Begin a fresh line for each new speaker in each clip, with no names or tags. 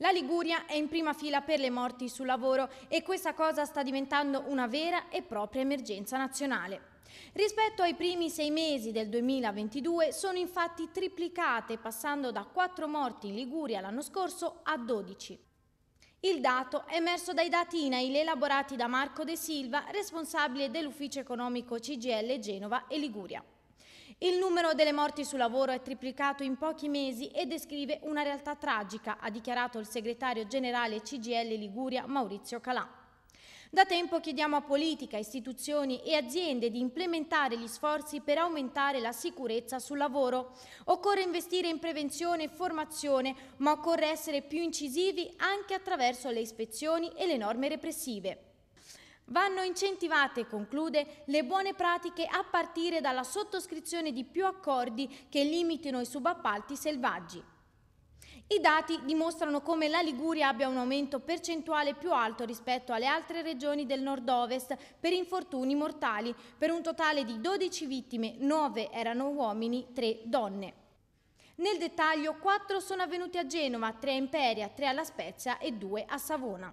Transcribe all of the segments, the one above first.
La Liguria è in prima fila per le morti sul lavoro e questa cosa sta diventando una vera e propria emergenza nazionale. Rispetto ai primi sei mesi del 2022 sono infatti triplicate passando da 4 morti in Liguria l'anno scorso a 12. Il dato è emerso dai dati INAIL elaborati da Marco De Silva, responsabile dell'ufficio economico CGL Genova e Liguria. Il numero delle morti sul lavoro è triplicato in pochi mesi e descrive una realtà tragica, ha dichiarato il segretario generale CGL Liguria Maurizio Calà. Da tempo chiediamo a politica, istituzioni e aziende di implementare gli sforzi per aumentare la sicurezza sul lavoro. Occorre investire in prevenzione e formazione, ma occorre essere più incisivi anche attraverso le ispezioni e le norme repressive. Vanno incentivate, conclude, le buone pratiche a partire dalla sottoscrizione di più accordi che limitino i subappalti selvaggi. I dati dimostrano come la Liguria abbia un aumento percentuale più alto rispetto alle altre regioni del nord-ovest per infortuni mortali, per un totale di 12 vittime, 9 erano uomini, 3 donne. Nel dettaglio 4 sono avvenuti a Genova, 3 a Imperia, 3 alla Spezia e 2 a Savona.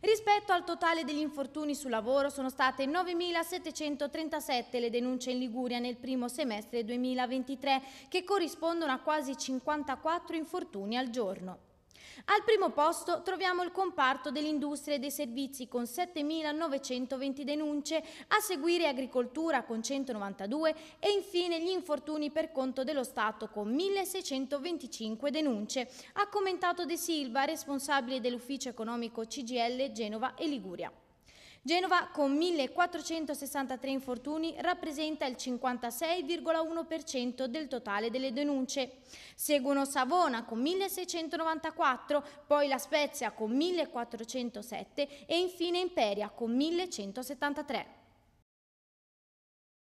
Rispetto al totale degli infortuni sul lavoro sono state 9.737 le denunce in Liguria nel primo semestre 2023 che corrispondono a quasi 54 infortuni al giorno. Al primo posto troviamo il comparto dell'industria e dei servizi con 7.920 denunce, a seguire agricoltura con 192 e infine gli infortuni per conto dello Stato con 1.625 denunce, ha commentato De Silva, responsabile dell'ufficio economico CGL Genova e Liguria. Genova, con 1.463 infortuni, rappresenta il 56,1% del totale delle denunce. Seguono Savona con 1.694, poi La Spezia con 1.407 e infine Imperia con 1.173.